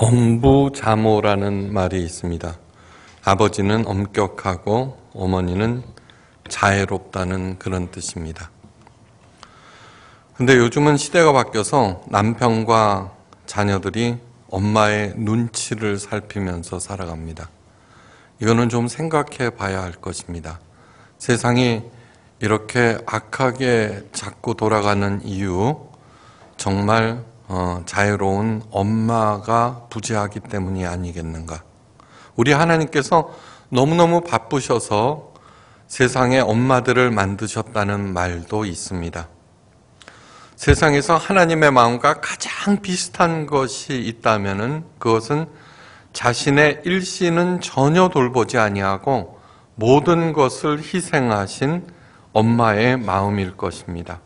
엄부자모라는 말이 있습니다. 아버지는 엄격하고 어머니는 자애롭다는 그런 뜻입니다. 근데 요즘은 시대가 바뀌어서 남편과 자녀들이 엄마의 눈치를 살피면서 살아갑니다. 이거는 좀 생각해 봐야 할 것입니다. 세상이 이렇게 악하게 자꾸 돌아가는 이유, 정말 어, 자유로운 엄마가 부재하기 때문이 아니겠는가. 우리 하나님께서 너무너무 바쁘셔서 세상에 엄마들을 만드셨다는 말도 있습니다. 세상에서 하나님의 마음과 가장 비슷한 것이 있다면 그것은 자신의 일신은 전혀 돌보지 아니하고 모든 것을 희생하신 엄마의 마음일 것입니다.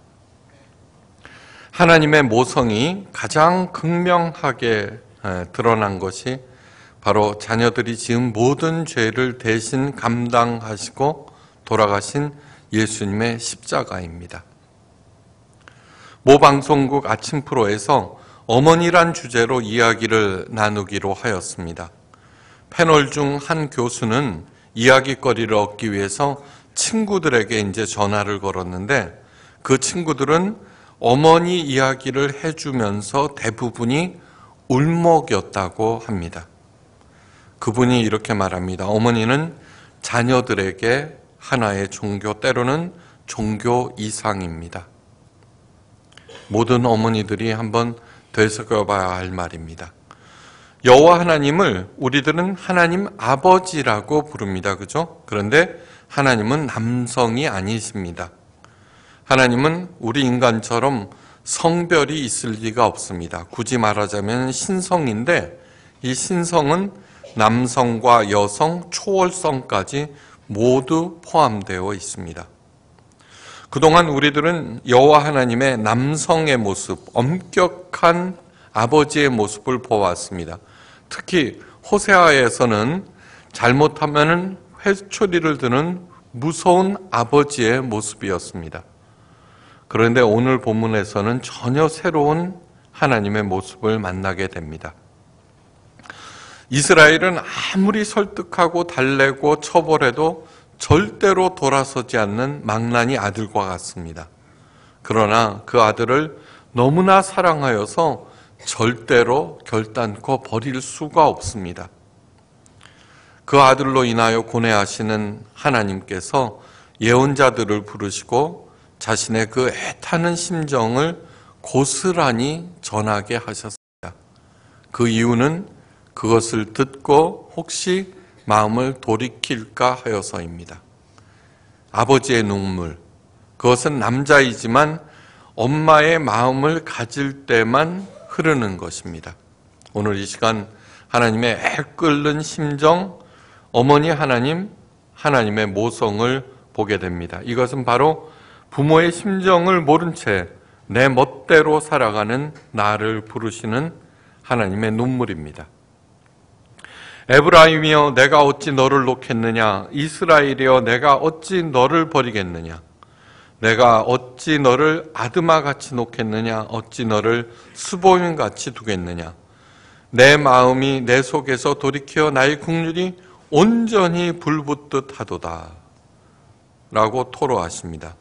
하나님의 모성이 가장 극명하게 드러난 것이 바로 자녀들이 지은 모든 죄를 대신 감당하시고 돌아가신 예수님의 십자가입니다. 모 방송국 아침 프로에서 어머니란 주제로 이야기를 나누기로 하였습니다. 패널 중 한 교수는 이야기거리를 얻기 위해서 친구들에게 이제 전화를 걸었는데 그 친구들은 어머니 이야기를 해주면서 대부분이 울먹였다고 합니다. 그분이 이렇게 말합니다. 어머니는 자녀들에게 하나의 종교, 때로는 종교 이상입니다. 모든 어머니들이 한번 되새겨봐야 할 말입니다. 여호와 하나님을 우리들은 하나님 아버지라고 부릅니다. 그죠? 그런데 하나님은 남성이 아니십니다. 하나님은 우리 인간처럼 성별이 있을 리가 없습니다. 굳이 말하자면 신성인데 이 신성은 남성과 여성, 초월성까지 모두 포함되어 있습니다. 그동안 우리들은 여호와 하나님의 남성의 모습, 엄격한 아버지의 모습을 보았습니다. 특히 호세아에서는 잘못하면 회초리를 드는 무서운 아버지의 모습이었습니다. 그런데 오늘 본문에서는 전혀 새로운 하나님의 모습을 만나게 됩니다. 이스라엘은 아무리 설득하고 달래고 처벌해도 절대로 돌아서지 않는 망나니 아들과 같습니다. 그러나 그 아들을 너무나 사랑하여서 절대로 결단코 버릴 수가 없습니다. 그 아들로 인하여 고뇌하시는 하나님께서 예언자들을 부르시고 자신의 그 애타는 심정을 고스란히 전하게 하셨습니다. 그 이유는 그것을 듣고 혹시 마음을 돌이킬까 하여서입니다. 아버지의 눈물, 그것은 남자이지만 엄마의 마음을 가질 때만 흐르는 것입니다. 오늘 이 시간 하나님의 애끓는 심정, 어머니 하나님, 하나님의 모성을 보게 됩니다. 이것은 바로 부모의 심정을 모른 채 내 멋대로 살아가는 나를 부르시는 하나님의 눈물입니다. 에브라임이여 내가 어찌 너를 놓겠느냐 이스라엘이여 내가 어찌 너를 버리겠느냐 내가 어찌 너를 아드마 같이 놓겠느냐 어찌 너를 수보임 같이 두겠느냐 내 마음이 내 속에서 돌이켜 나의 국률이 온전히 불붙듯 하도다 라고 토로하십니다.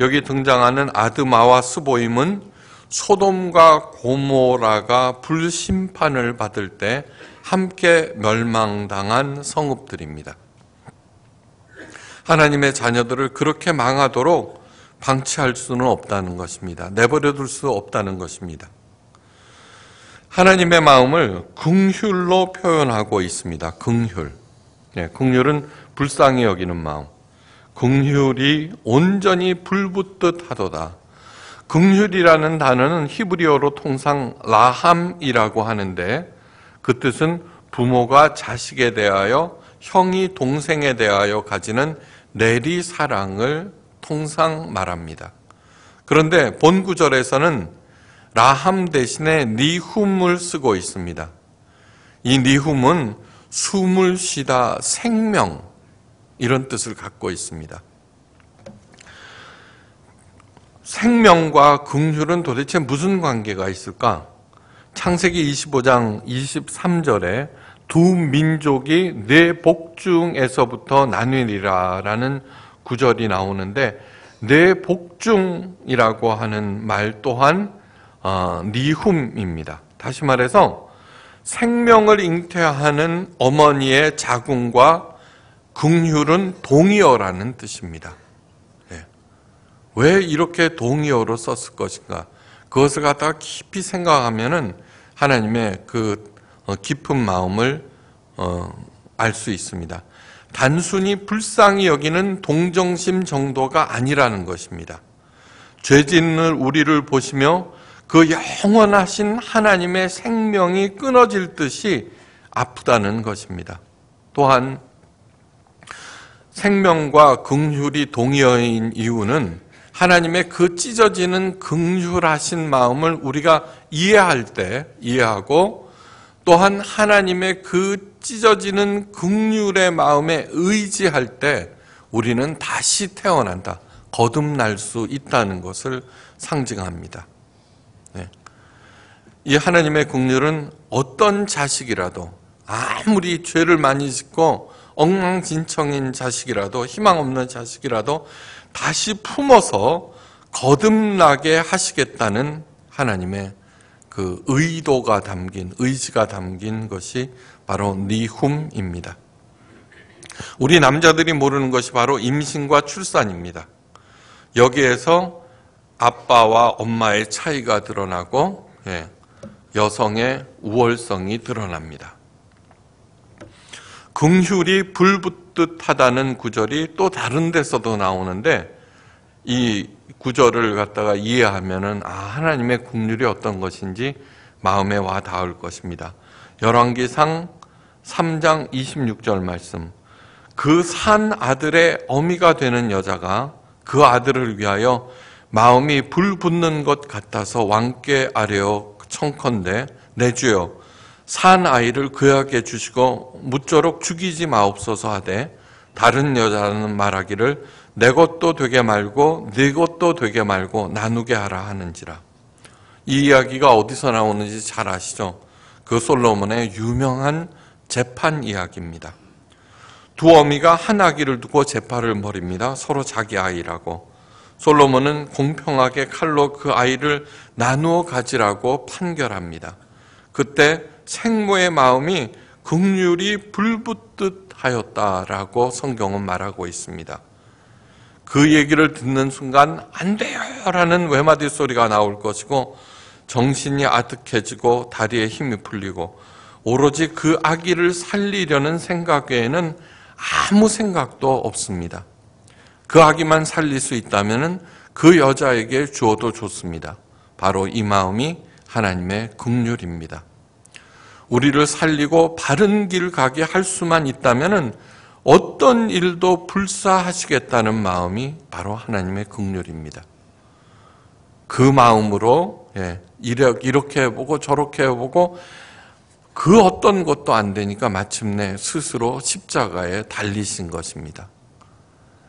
여기 등장하는 아드마와 스보임은 소돔과 고모라가 불심판을 받을 때 함께 멸망당한 성읍들입니다. 하나님의 자녀들을 그렇게 망하도록 방치할 수는 없다는 것입니다. 내버려 둘 수 없다는 것입니다. 하나님의 마음을 긍휼로 표현하고 있습니다. 긍휼. 예, 긍휼은 불쌍히 여기는 마음. 긍휼이 온전히 불붙듯 하도다. 긍휼이라는 단어는 히브리어로 통상 라함이라고 하는데 그 뜻은 부모가 자식에 대하여 형이 동생에 대하여 가지는 내리 사랑을 통상 말합니다. 그런데 본 구절에서는 라함 대신에 니훔을 쓰고 있습니다. 이 니훔은 숨을 쉬다 생명 이런 뜻을 갖고 있습니다. 생명과 긍휼은 도대체 무슨 관계가 있을까? 창세기 25장 23절에 두 민족이 내 네 복중에서부터 나뉘리라라는 구절이 나오는데 내 네 복중이라고 하는 말 또한 어, 니훔입니다. 다시 말해서 생명을 잉태하는 어머니의 자궁과 긍휼은 동의어라는 뜻입니다. 예. 왜 이렇게 동의어로 썼을 것인가? 그것을 갖다가 깊이 생각하면은 하나님의 그 어, 깊은 마음을 어, 알 수 있습니다. 단순히 불쌍히 여기는 동정심 정도가 아니라는 것입니다. 죄짓는 우리를 보시며 그 영원하신 하나님의 생명이 끊어질 듯이 아프다는 것입니다. 또한 생명과 긍휼이 동의어인 이유는 하나님의 그 찢어지는 긍휼하신 마음을 우리가 이해할 때 이해하고 또한 하나님의 그 찢어지는 긍휼의 마음에 의지할 때 우리는 다시 태어난다. 거듭날 수 있다는 것을 상징합니다. 네. 이 하나님의 긍휼은 어떤 자식이라도 아무리 죄를 많이 짓고 엉망진창인 자식이라도 희망 없는 자식이라도 다시 품어서 거듭나게 하시겠다는 하나님의 그 의도가 담긴 의지가 담긴 것이 바로 니훔입니다. 우리 남자들이 모르는 것이 바로 임신과 출산입니다. 여기에서 아빠와 엄마의 차이가 드러나고 예, 여성의 우월성이 드러납니다. 긍휼이 불붙듯하다는 구절이 또 다른 데서도 나오는데 이 구절을 갖다가 이해하면은 아 하나님의 긍휼이 어떤 것인지 마음에 와 닿을 것입니다. 열왕기상 3장 26절 말씀. 그 산 아들의 어미가 되는 여자가 그 아들을 위하여 마음이 불 붙는 것 같아서 왕께 아뢰어 청컨대 내 주여 산 아이를 그에게 주시고 무쪼록 죽이지 마옵소서 하되 다른 여자는 말하기를 내 것도 되게 말고 네 것도 되게 말고 나누게 하라 하는지라 이 이야기가 어디서 나오는지 잘 아시죠? 그 솔로몬의 유명한 재판 이야기입니다. 두 어미가 한 아기를 두고 재판을 벌입니다. 서로 자기 아이라고. 솔로몬은 공평하게 칼로 그 아이를 나누어 가지라고 판결합니다. 그때 생모의 마음이 극률이 불붙듯 하였다라고 성경은 말하고 있습니다. 그 얘기를 듣는 순간 안 돼요 라는 외마디 소리가 나올 것이고 정신이 아득해지고 다리에 힘이 풀리고 오로지 그 아기를 살리려는 생각 에는 아무 생각도 없습니다. 그 아기만 살릴 수 있다면 그 여자에게 주어도 좋습니다. 바로 이 마음이 하나님의 긍휼입니다. 우리를 살리고 바른 길 가게 할 수만 있다면 어떤 일도 불사하시겠다는 마음이 바로 하나님의 극렬입니다그 마음으로 예, 이렇게 해보고 저렇게 해보고 그 어떤 것도 안 되니까 마침내 스스로 십자가에 달리신 것입니다.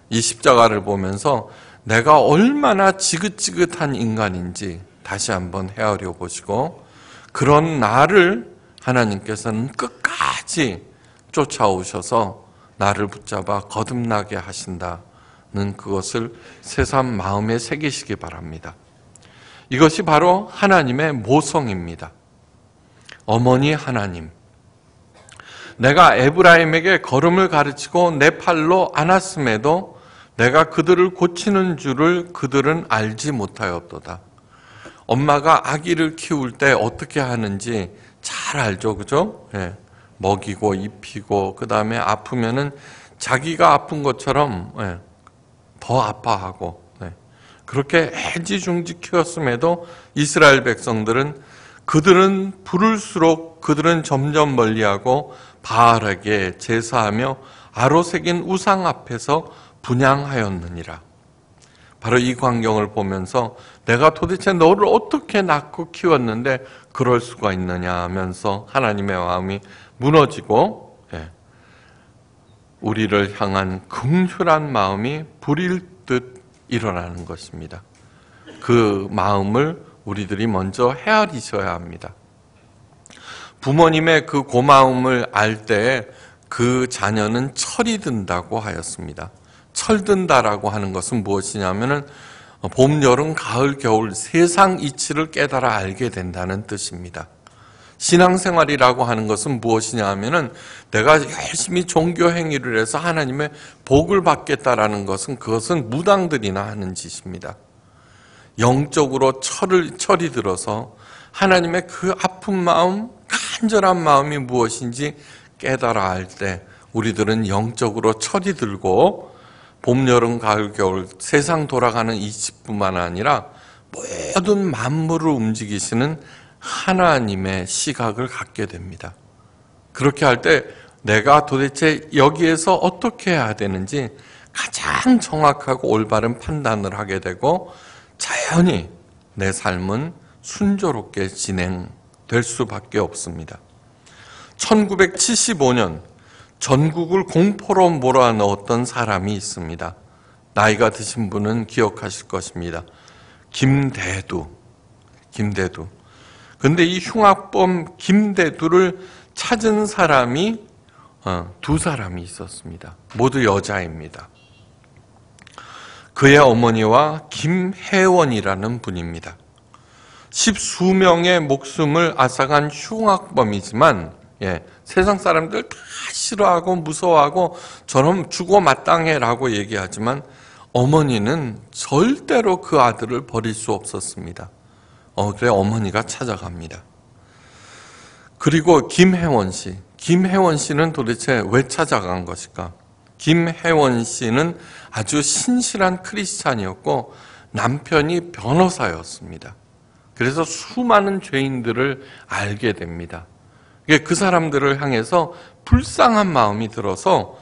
이 십자가를 보면서 내가 얼마나 지긋지긋한 인간인지 다시 한번 헤아려 보시고 그런 나를 하나님께서는 끝까지 쫓아오셔서 나를 붙잡아 거듭나게 하신다는 그것을 새삼 마음에 새기시기 바랍니다. 이것이 바로 하나님의 모성입니다. 어머니 하나님. 내가 에브라임에게 걸음을 가르치고 내 팔로 안았음에도 내가 그들을 고치는 줄을 그들은 알지 못하였도다. 엄마가 아기를 키울 때 어떻게 하는지 잘 알죠, 그죠? 예. 먹이고 입히고 그 다음에 아프면은 자기가 아픈 것처럼 예. 더 아파하고 예. 그렇게 해지중지 키웠음에도 이스라엘 백성들은 그들은 부를수록 그들은 점점 멀리하고 바알에게 제사하며 아로색인 우상 앞에서 분양하였느니라. 바로 이 광경을 보면서 내가 도대체 너를 어떻게 낳고 키웠는데 그럴 수가 있느냐 하면서 하나님의 마음이 무너지고 예, 우리를 향한 긍휼한 마음이 불일 듯 일어나는 것입니다. 그 마음을 우리들이 먼저 헤아리셔야 합니다. 부모님의 그 고마움을 알 때 그 자녀는 철이 든다고 하였습니다. 철든다라고 하는 것은 무엇이냐면은 봄, 여름, 가을, 겨울 세상 이치를 깨달아 알게 된다는 뜻입니다. 신앙생활이라고 하는 것은 무엇이냐 하면은 내가 열심히 종교 행위를 해서 하나님의 복을 받겠다라는 것은 그것은 무당들이나 하는 짓입니다. 영적으로 철을 철이 들어서 하나님의 그 아픈 마음, 간절한 마음이 무엇인지 깨달아 알 때 우리들은 영적으로 철이 들고 봄, 여름, 가을, 겨울 세상 돌아가는 이 집뿐만 아니라 모든 만물을 움직이시는 하나님의 시각을 갖게 됩니다. 그렇게 할 때 내가 도대체 여기에서 어떻게 해야 되는지 가장 정확하고 올바른 판단을 하게 되고 자연히 내 삶은 순조롭게 진행될 수밖에 없습니다. 1975년 전국을 공포로 몰아넣었던 사람이 있습니다. 나이가 드신 분은 기억하실 것입니다. 김대두. 김대두. 근데 이 흉악범 김대두를 찾은 사람이 어, 두 사람이 있었습니다. 모두 여자입니다. 그의 어머니와 김혜원이라는 분입니다. 십수명의 목숨을 앗아간 흉악범이지만 예, 세상 사람들 다 싫어하고 무서워하고 저놈 죽어 마땅해라고 얘기하지만 어머니는 절대로 그 아들을 버릴 수 없었습니다. 어, 그래 어머니가 찾아갑니다. 그리고 김혜원 씨. 김혜원 씨는 도대체 왜 찾아간 것일까? 김혜원 씨는 아주 신실한 크리스찬이었고 남편이 변호사였습니다. 그래서 수많은 죄인들을 알게 됩니다. 그 사람들을 향해서 불쌍한 마음이 들어서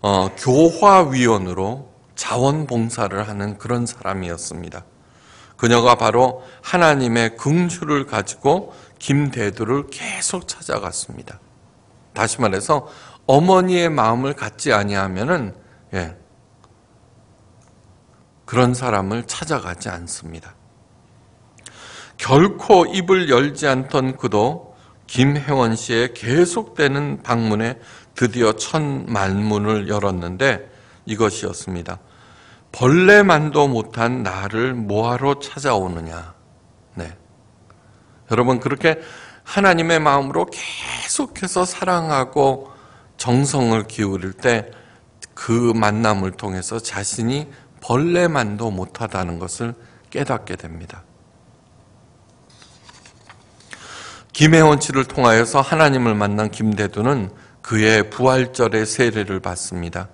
어, 교화위원으로 자원봉사를 하는 그런 사람이었습니다. 그녀가 바로 하나님의 긍휼을 가지고 김대두를 계속 찾아갔습니다. 다시 말해서 어머니의 마음을 갖지 아니하면은 예, 그런 사람을 찾아가지 않습니다. 결코 입을 열지 않던 그도 김혜원 씨의 계속되는 방문에 드디어 첫 만문을 열었는데 이것이었습니다. 벌레만도 못한 나를 뭐하러 찾아오느냐. 네. 여러분, 그렇게 하나님의 마음으로 계속해서 사랑하고 정성을 기울일 때 그 만남을 통해서 자신이 벌레만도 못하다는 것을 깨닫게 됩니다. 김의 원치를 통하여서 하나님을 만난 김대두는 그의 부활절의 세례를 받습니다.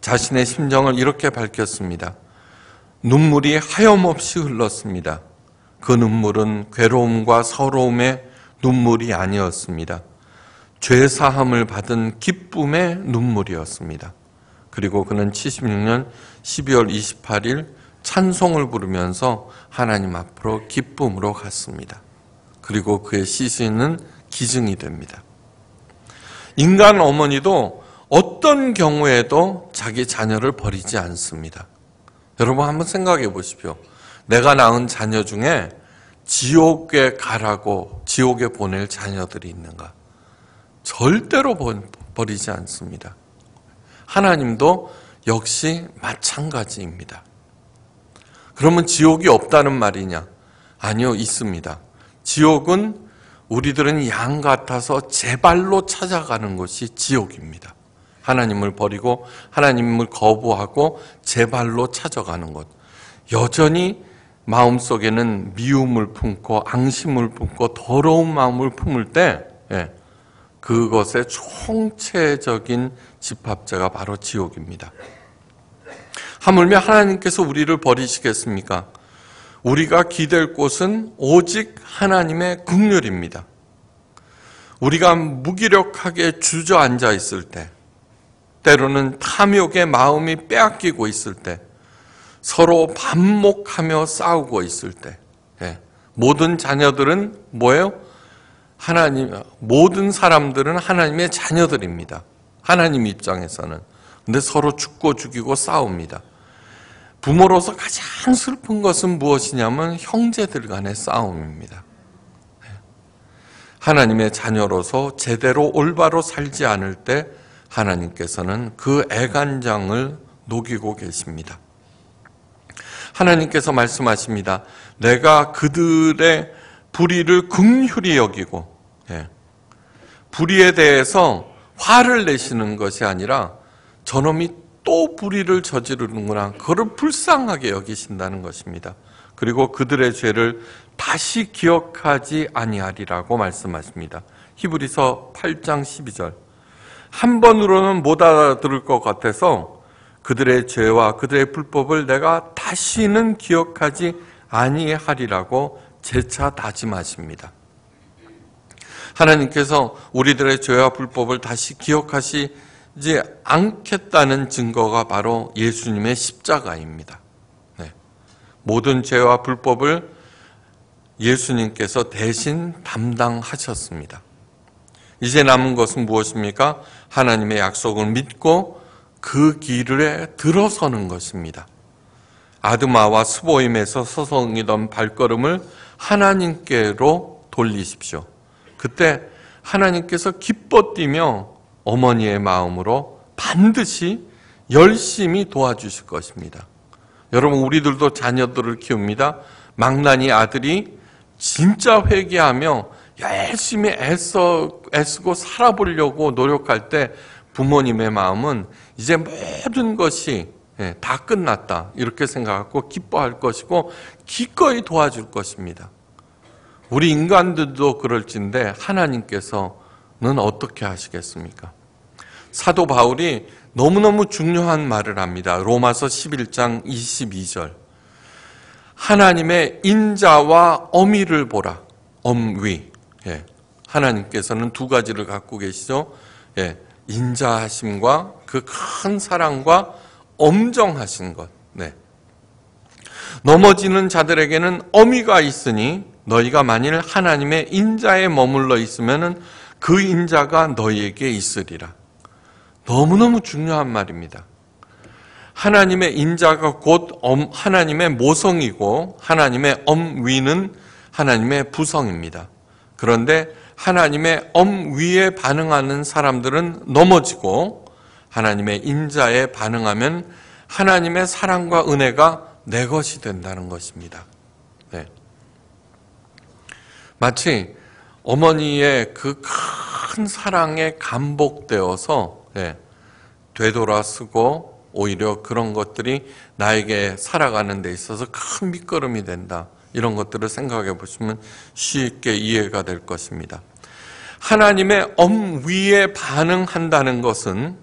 자신의 심정을 이렇게 밝혔습니다. 눈물이 하염없이 흘렀습니다. 그 눈물은 괴로움과 서러움의 눈물이 아니었습니다. 죄사함을 받은 기쁨의 눈물이었습니다. 그리고 그는 76년 12월 28일 찬송을 부르면서 하나님 앞으로 기쁨으로 갔습니다. 그리고 그의 시신은 기증이 됩니다. 인간 어머니도 어떤 경우에도 자기 자녀를 버리지 않습니다. 여러분 한번 생각해 보십시오. 내가 낳은 자녀 중에 지옥에 가라고 지옥에 보낼 자녀들이 있는가? 절대로 버리지 않습니다. 하나님도 역시 마찬가지입니다. 그러면 지옥이 없다는 말이냐? 아니요, 있습니다. 지옥은 우리들은 양 같아서 제 발로 찾아가는 것이 지옥입니다. 하나님을 버리고 하나님을 거부하고 제 발로 찾아가는 것. 여전히 마음속에는 미움을 품고 앙심을 품고 더러운 마음을 품을 때 예, 그것의 총체적인 집합자가 바로 지옥입니다. 하물며 하나님께서 우리를 버리시겠습니까? 우리가 기댈 곳은 오직 하나님의 극률입니다. 우리가 무기력하게 주저앉아 있을 때, 때로는 탐욕의 마음이 빼앗기고 있을 때, 서로 반목하며 싸우고 있을 때, 예, 모든 자녀들은 뭐예요? 하나님, 모든 사람들은 하나님의 자녀들입니다. 하나님 입장에서는. 근데 서로 죽고 죽이고 싸웁니다. 부모로서 가장 슬픈 것은 무엇이냐면 형제들 간의 싸움입니다. 하나님의 자녀로서 제대로 올바로 살지 않을 때 하나님께서는 그 애간장을 녹이고 계십니다. 하나님께서 말씀하십니다. 내가 그들의 불의를 긍휼히 여기고 예, 불의에 대해서 화를 내시는 것이 아니라 저놈이 또 불의를 저지르는구나. 그를 불쌍하게 여기신다는 것입니다. 그리고 그들의 죄를 다시 기억하지 아니하리라고 말씀하십니다. 히브리서 8장 12절. 한 번으로는 못 알아들을 것 같아서 그들의 죄와 그들의 불법을 내가 다시는 기억하지 아니하리라고 재차 다짐하십니다. 하나님께서 우리들의 죄와 불법을 다시 기억하시 이제 않겠다는 증거가 바로 예수님의 십자가입니다. 네. 모든 죄와 불법을 예수님께서 대신 담당하셨습니다. 이제 남은 것은 무엇입니까? 하나님의 약속을 믿고 그 길에 들어서는 것입니다. 아드마와 스보임에서 서성이던 발걸음을 하나님께로 돌리십시오. 그때 하나님께서 기뻐 뛰며 어머니의 마음으로 반드시 열심히 도와주실 것입니다. 여러분, 우리들도 자녀들을 키웁니다. 망나니 아들이 진짜 회개하며 열심히 애써, 애쓰고 살아보려고 노력할 때 부모님의 마음은 이제 모든 것이 예, 다 끝났다. 이렇게 생각하고 기뻐할 것이고 기꺼이 도와줄 것입니다. 우리 인간들도 그럴진데 하나님께서는 어떻게 하시겠습니까? 사도 바울이 너무너무 중요한 말을 합니다. 로마서 11장 22절. 하나님의 인자와 어미를 보라. 엄위. 예. 하나님께서는 두 가지를 갖고 계시죠. 예. 인자하심과 그 큰 사랑과 엄정하신 것. 네. 넘어지는 자들에게는 어미가 있으니 너희가 만일 하나님의 인자에 머물러 있으면그 인자가 너희에게 있으리라. 너무너무 중요한 말입니다. 하나님의 인자가 곧 하나님의 모성이고 하나님의 엄위는 하나님의 부성입니다. 그런데 하나님의 엄위에 반응하는 사람들은 넘어지고 하나님의 인자에 반응하면 하나님의 사랑과 은혜가 내 것이 된다는 것입니다. 네. 마치 어머니의 그 큰 사랑에 감복되어서 네. 예, 되돌아 쓰고 오히려 그런 것들이 나에게 살아가는 데 있어서 큰 밑거름이 된다. 이런 것들을 생각해 보시면 쉽게 이해가 될 것입니다. 하나님의 엄위에 반응한다는 것은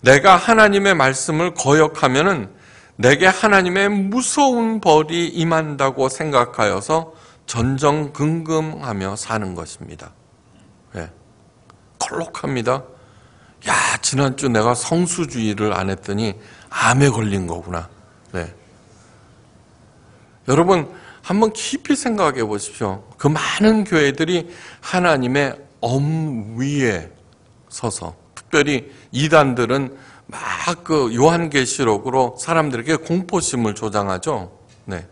내가 하나님의 말씀을 거역하면은 내게 하나님의 무서운 벌이 임한다고 생각하여서 전정긍긍하며 사는 것입니다. 예. 네. 록합니다 야, 지난주 내가 성수주의를 안 했더니 암에 걸린 거구나. 네. 여러분, 한번 깊이 생각해 보십시오. 그 많은 교회들이 하나님의 엄 위에 서서, 특별히 이단들은 막 그 요한계시록으로 사람들에게 공포심을 조장하죠. 네.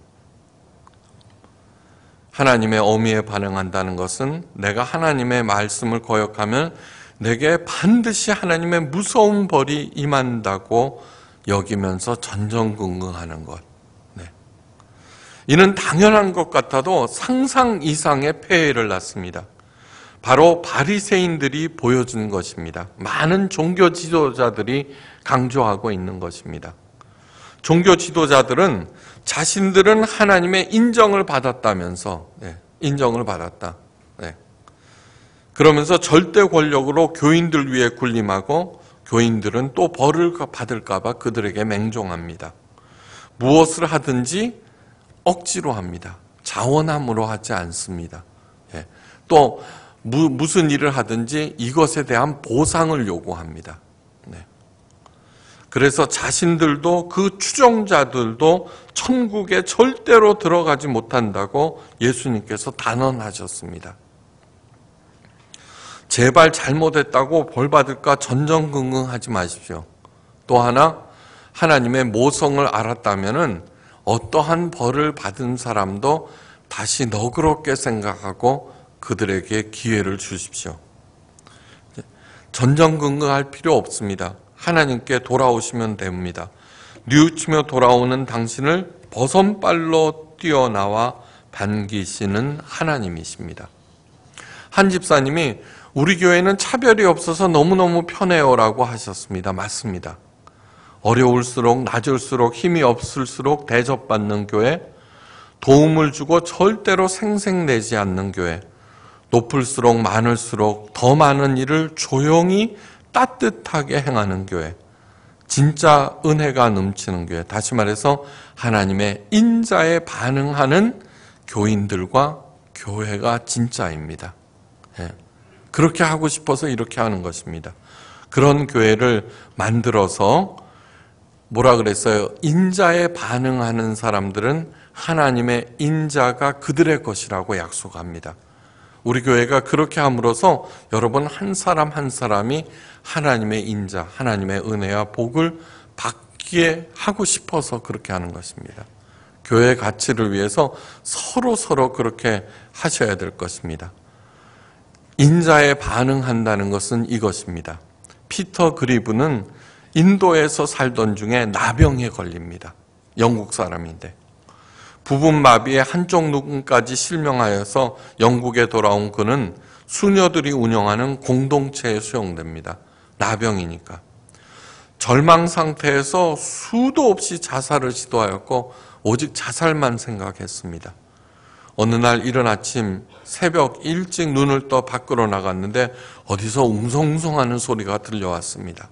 하나님의 어미에 반응한다는 것은 내가 하나님의 말씀을 거역하면 내게 반드시 하나님의 무서운 벌이 임한다고 여기면서 전전긍긍하는 것. 네. 이는 당연한 것 같아도 상상 이상의 폐해를 낳습니다. 바로 바리새인들이 보여준 것입니다. 많은 종교 지도자들이 강조하고 있는 것입니다. 종교 지도자들은 자신들은 하나님의 인정을 받았다면서 네, 인정을 받았다. 그러면서 절대 권력으로 교인들 위해 군림하고 교인들은 또 벌을 받을까봐 그들에게 맹종합니다. 무엇을 하든지 억지로 합니다. 자원함으로 하지 않습니다. 예. 또 무, 무슨 일을 하든지 이것에 대한 보상을 요구합니다. 네. 그래서 자신들도 그 추종자들도 천국에 절대로 들어가지 못한다고 예수님께서 단언하셨습니다. 제발 잘못했다고 벌받을까 전전긍긍하지 마십시오. 또 하나, 하나님의 모성을 알았다면은 어떠한 벌을 받은 사람도 다시 너그럽게 생각하고 그들에게 기회를 주십시오. 전전긍긍할 필요 없습니다. 하나님께 돌아오시면 됩니다. 뉘우치며 돌아오는 당신을 버선발로 뛰어나와 반기시는 하나님이십니다. 한 집사님이 우리 교회는 차별이 없어서 너무너무 편해요라고 하셨습니다. 맞습니다. 어려울수록 낮을수록 힘이 없을수록 대접받는 교회, 도움을 주고 절대로 생색내지 않는 교회, 높을수록 많을수록 더 많은 일을 조용히 따뜻하게 행하는 교회, 진짜 은혜가 넘치는 교회, 다시 말해서 하나님의 인자에 반응하는 교인들과 교회가 진짜입니다. 그렇게 하고 싶어서 이렇게 하는 것입니다. 그런 교회를 만들어서 뭐라 그랬어요? 인자에 반응하는 사람들은 하나님의 인자가 그들의 것이라고 약속합니다. 우리 교회가 그렇게 함으로써 여러분 한 사람 한 사람이 하나님의 인자, 하나님의 은혜와 복을 받기 하고 싶어서 그렇게 하는 것입니다. 교회 가치를 위해서 서로 서로 그렇게 하셔야 될 것입니다. 인자에 반응한다는 것은 이것입니다. 피터 그리브는 인도에서 살던 중에 나병에 걸립니다. 영국 사람인데. 부분마비의 한쪽 눈까지 실명하여서 영국에 돌아온 그는 수녀들이 운영하는 공동체에 수용됩니다. 나병이니까. 절망 상태에서 수도 없이 자살을 시도하였고 오직 자살만 생각했습니다. 어느 날 이른 아침 새벽 일찍 눈을 떠 밖으로 나갔는데 어디서 웅성웅성하는 소리가 들려왔습니다.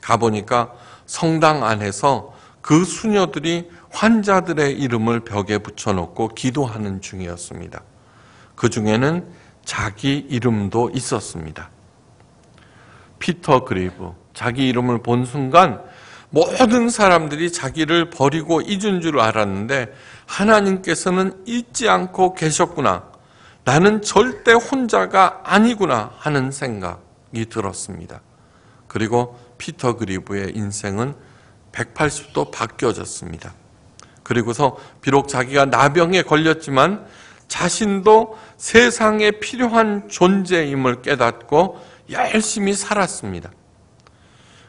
가보니까 성당 안에서 그 수녀들이 환자들의 이름을 벽에 붙여놓고 기도하는 중이었습니다. 그 중에는 자기 이름도 있었습니다. 피터 그리브. 자기 이름을 본 순간 모든 사람들이 자기를 버리고 잊은 줄 알았는데 하나님께서는 잊지 않고 계셨구나. 나는 절대 혼자가 아니구나 하는 생각이 들었습니다. 그리고 피터 그리브의 인생은 180도 바뀌어졌습니다. 그리고서 비록 자기가 나병에 걸렸지만 자신도 세상에 필요한 존재임을 깨닫고 열심히 살았습니다.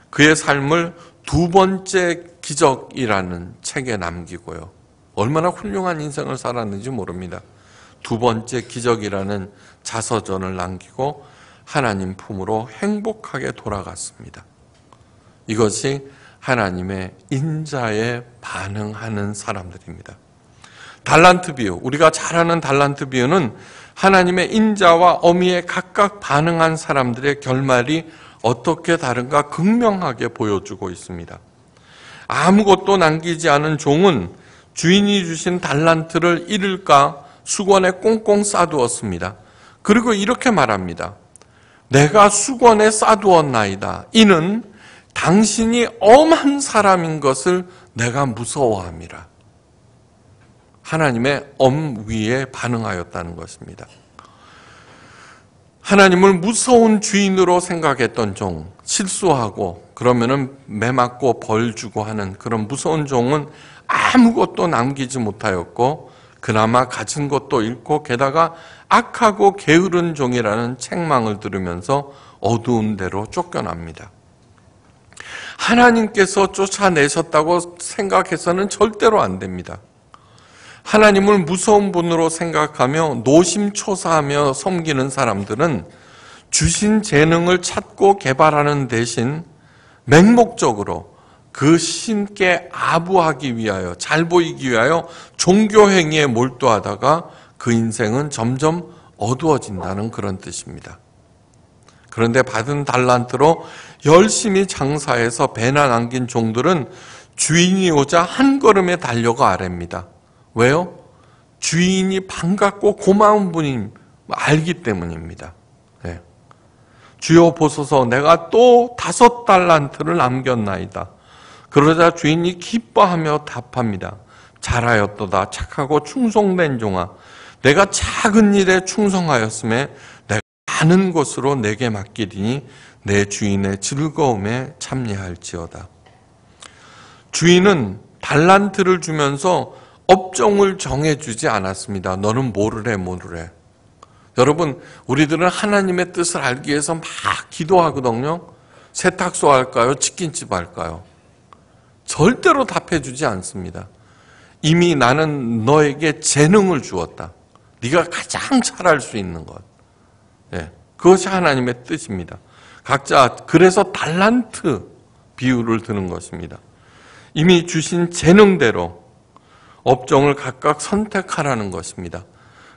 그의 삶을 두 번째 기적이라는 책에 남기고요. 얼마나 훌륭한 인생을 살았는지 모릅니다. 두 번째 기적이라는 자서전을 남기고 하나님 품으로 행복하게 돌아갔습니다. 이것이 하나님의 인자에 반응하는 사람들입니다. 달란트 비유, 우리가 잘 아는 달란트 비유는 하나님의 인자와 어미에 각각 반응한 사람들의 결말이 어떻게 다른가 극명하게 보여주고 있습니다. 아무것도 남기지 않은 종은 주인이 주신 달란트를 잃을까 수건에 꽁꽁 싸두었습니다. 그리고 이렇게 말합니다. 내가 수건에 싸두었나이다. 이는 당신이 엄한 사람인 것을 내가 무서워함이라. 하나님의 엄 위에 반응하였다는 것입니다. 하나님을 무서운 주인으로 생각했던 종, 실수하고 그러면은 매 맞고 벌 주고 하는 그런 무서운 종은 아무것도 남기지 못하였고 그나마 가진 것도 잃고 게다가 악하고 게으른 종이라는 책망을 들으면서 어두운 데로 쫓겨납니다. 하나님께서 쫓아내셨다고 생각해서는 절대로 안 됩니다. 하나님을 무서운 분으로 생각하며 노심초사하며 섬기는 사람들은 주신 재능을 찾고 개발하는 대신 맹목적으로 그 신께 아부하기 위하여 잘 보이기 위하여 종교 행위에 몰두하다가 그 인생은 점점 어두워진다는 그런 뜻입니다. 그런데 받은 달란트로 열심히 장사해서 배나 남긴 종들은 주인이 오자 한 걸음에 달려가 아랩니다 왜요? 주인이 반갑고 고마운 분임 알기 때문입니다. 네. 주여 보소서 내가 또 다섯 달란트를 남겼나이다. 그러자 주인이 기뻐하며 답합니다. 잘하였도다 착하고 충성된 종아 내가 작은 일에 충성하였음에 내가 많은 것으로 내게 맡기리니 내 주인의 즐거움에 참여할지어다. 주인은 달란트를 주면서 업종을 정해주지 않았습니다. 너는 뭐를 해, 뭐를 해. 여러분, 우리들은 하나님의 뜻을 알기 위해서 막 기도하거든요. 세탁소 할까요? 치킨집 할까요? 절대로 답해주지 않습니다. 이미 나는 너에게 재능을 주었다. 네가 가장 잘할 수 있는 것. 예, 그것이 하나님의 뜻입니다. 각자 그래서 달란트 비유를 드는 것입니다. 이미 주신 재능대로 업종을 각각 선택하라는 것입니다.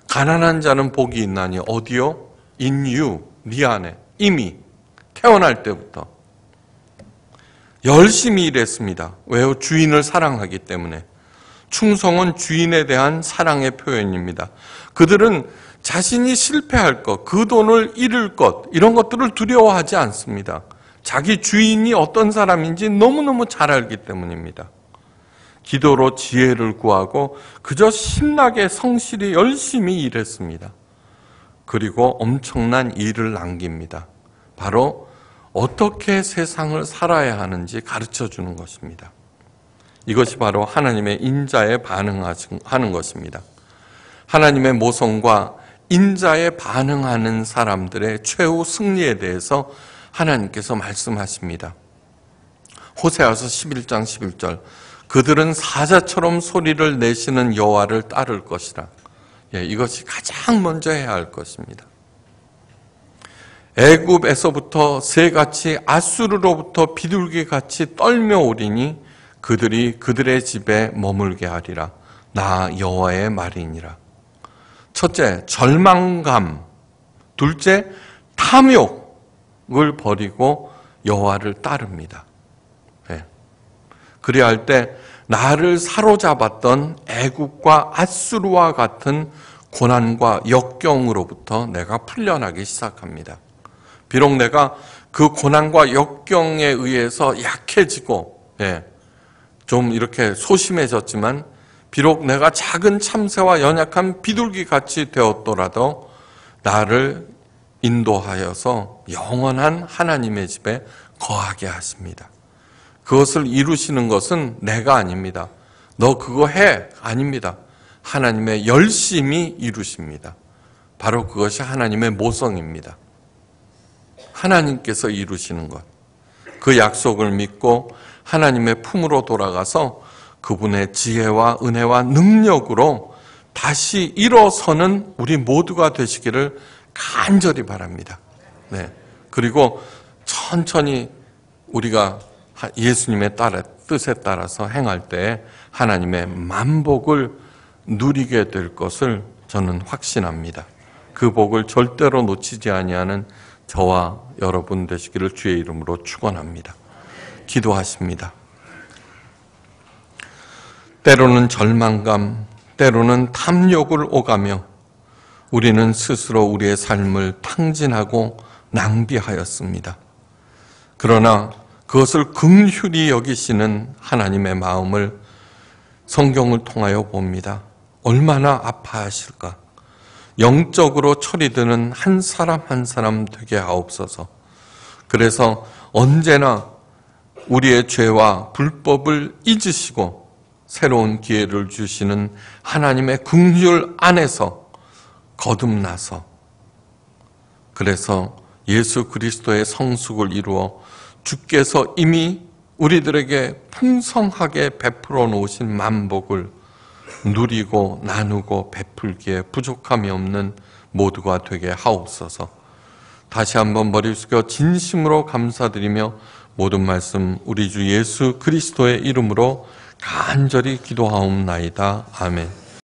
가난한 자는 복이 있나니 어디요? 인유, 네 안에 이미 태어날 때부터 열심히 일했습니다. 왜요? 주인을 사랑하기 때문에 충성은 주인에 대한 사랑의 표현입니다. 그들은 자신이 실패할 것, 그 돈을 잃을 것 이런 것들을 두려워하지 않습니다. 자기 주인이 어떤 사람인지 너무너무 잘 알기 때문입니다. 기도로 지혜를 구하고 그저 신나게 성실히 열심히 일했습니다. 그리고 엄청난 일을 남깁니다. 바로 어떻게 세상을 살아야 하는지 가르쳐 주는 것입니다. 이것이 바로 하나님의 인자에 반응하는 것입니다. 하나님의 모성과 인자에 반응하는 사람들의 최후 승리에 대해서 하나님께서 말씀하십니다. 호세아서 11장 11절 그들은 사자처럼 소리를 내시는 여호와를 따를 것이라. 예, 이것이 가장 먼저 해야 할 것입니다. 애굽에서부터 새같이 아수르로부터 비둘기같이 떨며 오리니 그들이 그들의 집에 머물게 하리라. 나 여호와의 말이니라. 첫째, 절망감. 둘째, 탐욕을 버리고 여호와를 따릅니다. 예. 그리할 때 나를 사로잡았던 애국과 아수르와 같은 고난과 역경으로부터 내가 풀려나기 시작합니다. 비록 내가 그 고난과 역경에 의해서 약해지고 예, 좀 이렇게 소심해졌지만 비록 내가 작은 참새와 연약한 비둘기 같이 되었더라도 나를 인도하여서 영원한 하나님의 집에 거하게 하십니다. 그것을 이루시는 것은 내가 아닙니다. 너 그거 해. 아닙니다. 하나님의 열심히 이루십니다. 바로 그것이 하나님의 모성입니다. 하나님께서 이루시는 것. 그 약속을 믿고 하나님의 품으로 돌아가서 그분의 지혜와 은혜와 능력으로 다시 일어서는 우리 모두가 되시기를 간절히 바랍니다. 네. 그리고 천천히 우리가 예수님의 따라, 뜻에 따라서 행할 때 하나님의 만복을 누리게 될 것을 저는 확신합니다. 그 복을 절대로 놓치지 아니하는 저와 여러분 되시기를 주의 이름으로 축원합니다. 기도하십니다. 때로는 절망감, 때로는 탐욕을 오가며 우리는 스스로 우리의 삶을 탕진하고 낭비하였습니다. 그러나 그것을 긍휼히 여기시는 하나님의 마음을 성경을 통하여 봅니다. 얼마나 아파하실까? 영적으로 처리되는 한 사람 한 사람 되게 하옵소서. 그래서 언제나 우리의 죄와 불법을 잊으시고 새로운 기회를 주시는 하나님의 긍휼 안에서 거듭나서 그래서 예수 그리스도의 성숙을 이루어 주께서 이미 우리들에게 풍성하게 베풀어 놓으신 만복을 누리고 나누고 베풀기에 부족함이 없는 모두가 되게 하옵소서. 다시 한번 머리 숙여 진심으로 감사드리며 모든 말씀 우리 주 예수 그리스도의 이름으로 간절히 기도하옵나이다. 아멘.